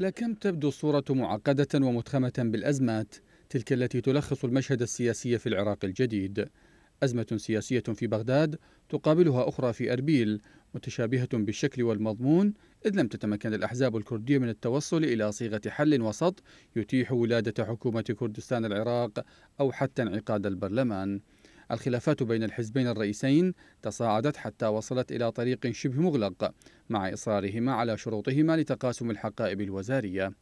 لكم تبدو الصورة معقدة ومتخمة بالأزمات تلك التي تلخص المشهد السياسي في العراق الجديد أزمة سياسية في بغداد تقابلها أخرى في أربيل متشابهة بالشكل والمضمون إذ لم تتمكن الأحزاب الكردية من التوصل إلى صيغة حل وسط يتيح ولادة حكومة كردستان العراق أو حتى انعقاد البرلمان الخلافات بين الحزبين الرئيسين تصاعدت حتى وصلت إلى طريق شبه مغلق مع إصرارهما على شروطهما لتقاسم الحقائب الوزارية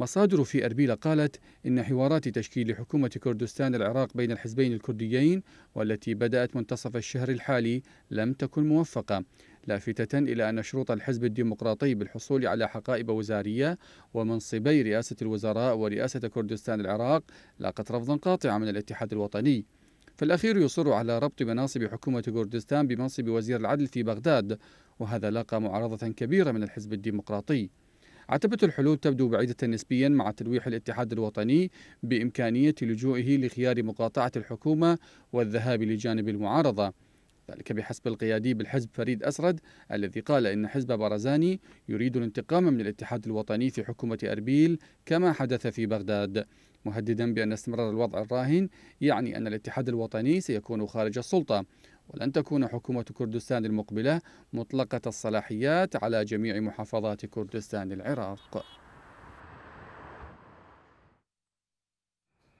مصادر في أربيل قالت إن حوارات تشكيل حكومة كردستان العراق بين الحزبين الكرديين والتي بدأت منتصف الشهر الحالي لم تكن موفقة لافتة إلى أن شروط الحزب الديمقراطي بالحصول على حقائب وزارية ومنصبي رئاسة الوزراء ورئاسة كردستان العراق لاقت رفضا قاطعا من الاتحاد الوطني في الأخير يصر على ربط مناصب حكومة كردستان بمنصب وزير العدل في بغداد وهذا لاقى معارضة كبيرة من الحزب الديمقراطي عتبة الحلول تبدو بعيدة نسبيا مع تلويح الاتحاد الوطني بإمكانية لجوئه لخيار مقاطعة الحكومة والذهاب لجانب المعارضة ذلك بحسب القيادي بالحزب فريد أسرد الذي قال إن حزب بارزاني يريد الانتقام من الاتحاد الوطني في حكومة أربيل كما حدث في بغداد مهددا بأن استمرار الوضع الراهن يعني أن الاتحاد الوطني سيكون خارج السلطة ولن تكون حكومة كردستان المقبلة مطلقة الصلاحيات على جميع محافظات كردستان العراق